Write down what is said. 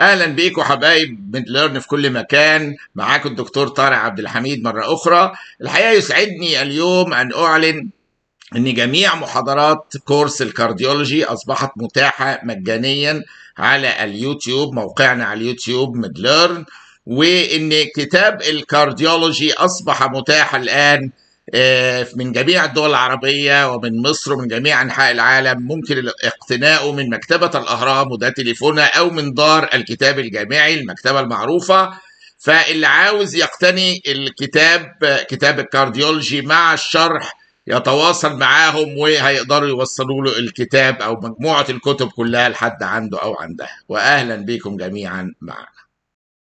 اهلا بيكم حبايب بنتلرن في كل مكان معاكم الدكتور طارق عبد الحميد مره اخرى الحقيقه يسعدني اليوم ان اعلن ان جميع محاضرات كورس الكارديولوجي اصبحت متاحه مجانيا على اليوتيوب موقعنا على اليوتيوب مدلرن وان كتاب الكارديولوجي اصبح متاح الان آه، من جميع الدول العربية ومن مصر ومن جميع أنحاء العالم ممكن اقتناؤه من مكتبة الأهرام وده تليفونها أو من دار الكتاب الجامعي المكتبة المعروفة فاللي عاوز يقتني الكتاب كتاب الكارديولوجي مع الشرح يتواصل معاهم وهيقدروا يوصلوا له الكتاب أو مجموعة الكتب كلها لحد عنده أو عندها وأهلا بكم جميعا معنا